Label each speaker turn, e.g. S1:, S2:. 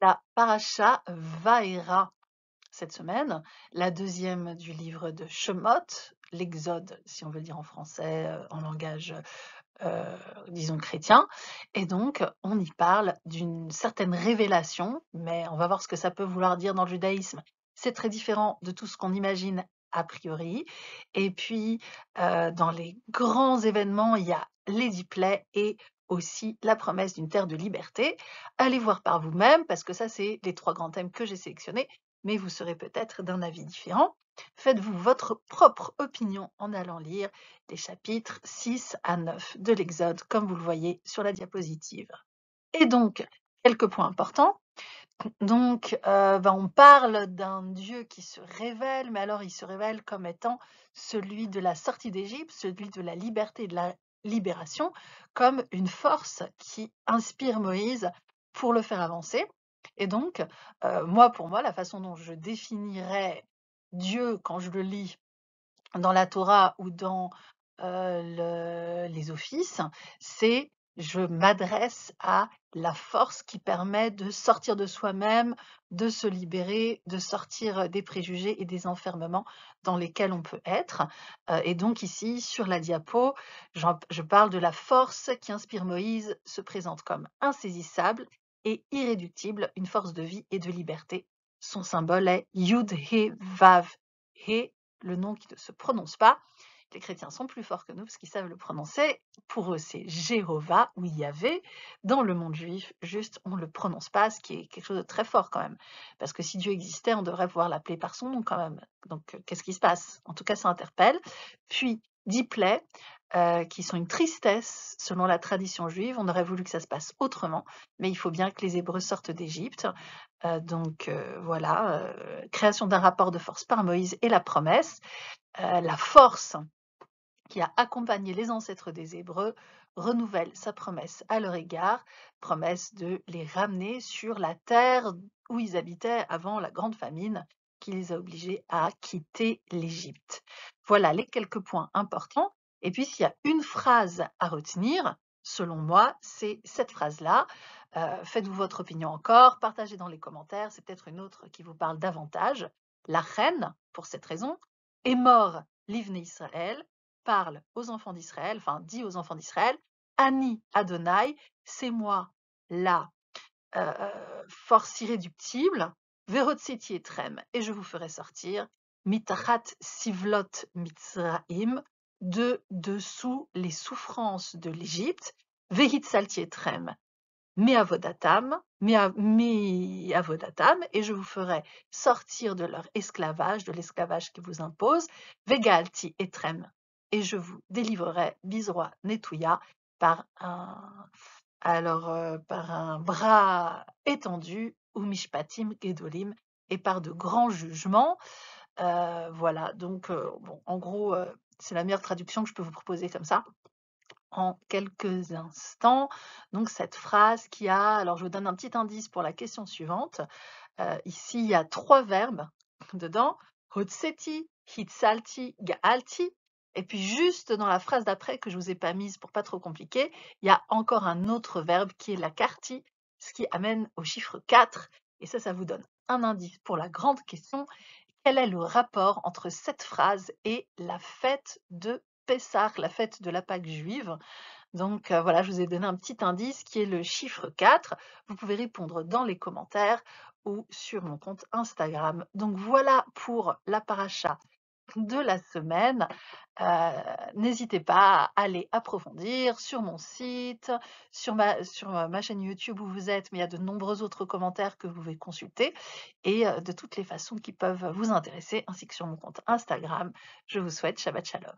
S1: la paracha Vaera. Cette semaine, la deuxième du livre de Shemot, l'Exode, si on veut dire en français, euh, en langage, euh, disons, chrétien. Et donc, on y parle d'une certaine révélation, mais on va voir ce que ça peut vouloir dire dans le judaïsme. C'est très différent de tout ce qu'on imagine a priori. Et puis, euh, dans les grands événements, il y a les Play et aussi la promesse d'une terre de liberté. Allez voir par vous-même, parce que ça, c'est les trois grands thèmes que j'ai sélectionnés, mais vous serez peut-être d'un avis différent. Faites-vous votre propre opinion en allant lire les chapitres 6 à 9 de l'Exode, comme vous le voyez sur la diapositive. Et donc, quelques points importants. Donc, euh, ben, on parle d'un Dieu qui se révèle, mais alors il se révèle comme étant celui de la sortie d'Égypte, celui de la liberté et de la libération comme une force qui inspire Moïse pour le faire avancer. Et donc, euh, moi, pour moi, la façon dont je définirais Dieu quand je le lis dans la Torah ou dans euh, les offices, c'est je m'adresse à la force qui permet de sortir de soi-même, de se libérer, de sortir euh, des préjugés et des enfermements dans lesquels on peut être. Euh, et donc ici, sur la diapo, je parle de la force qui inspire Moïse, se présente comme insaisissable et irréductible, une force de vie et de liberté. Son symbole est Yud-He-Vav-He, le nom qui ne se prononce pas. Les chrétiens sont plus forts que nous parce qu'ils savent le prononcer. Pour eux, c'est Jéhovah ou Yahvé. Dans le monde juif, juste, on ne le prononce pas, ce qui est quelque chose de très fort quand même. Parce que si Dieu existait, on devrait pouvoir l'appeler par son nom quand même. Donc, euh, qu'est-ce qui se passe En tout cas, ça interpelle. Puis, dix plaies, euh, qui sont une tristesse selon la tradition juive. On aurait voulu que ça se passe autrement, mais il faut bien que les Hébreux sortent d'Égypte. Euh, donc voilà, création d'un rapport de force par Moïse et la promesse, la force qui a accompagné les ancêtres des Hébreux, renouvelle sa promesse à leur égard, promesse de les ramener sur la terre où ils habitaient avant la grande famine qui les a obligés à quitter l'Égypte. Voilà les quelques points importants. Et puis s'il y a une phrase à retenir, selon moi, c'est cette phrase-là. Euh, faites-vous votre opinion encore, partagez dans les commentaires, c'est peut-être une autre qui vous parle davantage. La reine, pour cette raison, est mort, l'Ivne Israël, parle aux enfants d'Israël, enfin dit aux enfants d'Israël, Ani Adonai, c'est moi la euh, force irréductible, et Etrem, et je vous ferai sortir, Mitrat Sivlot Mitzraim, de dessous les souffrances de l'Égypte, Vehitsalti Etrem, Meavodatam, Meavodatam, et je vous ferai sortir de leur esclavage, de l'esclavage qui vous impose, Vegalti Etrem, et je vous délivrerai Bisroi Netouya par un, alors, euh, par un bras étendu, ou Mishpatim Gedolim, et par de grands jugements. Euh, voilà, donc euh, bon, en gros, c'est la meilleure traduction que je peux vous proposer comme ça en quelques instants. Donc cette phrase qui a, alors je vous donne un petit indice pour la question suivante. ici, il y a trois verbes dedans. Hotseti, hitsalti, gaalti. Et puis juste dans la phrase d'après que je vous ai pas mise pour pas trop compliquer, il y a encore un autre verbe qui est la carti, ce qui amène au chiffre 4. Et ça, ça vous donne un indice pour la grande question. Quel est le rapport entre cette phrase et la fête de Pessah, la fête de la Pâque juive donc euh, voilà, je vous ai donné un petit indice qui est le chiffre 4. Vous pouvez répondre dans les commentaires ou sur mon compte Instagram. Donc voilà pour la paracha de la semaine. Euh, n'hésitez pas à aller approfondir sur mon site, sur ma, sur euh, ma chaîne YouTube où vous êtes, mais il y a de nombreux autres commentaires que vous pouvez consulter et euh, de toutes les façons qui peuvent vous intéresser, ainsi que sur mon compte Instagram. Je vous souhaite Shabbat Shalom.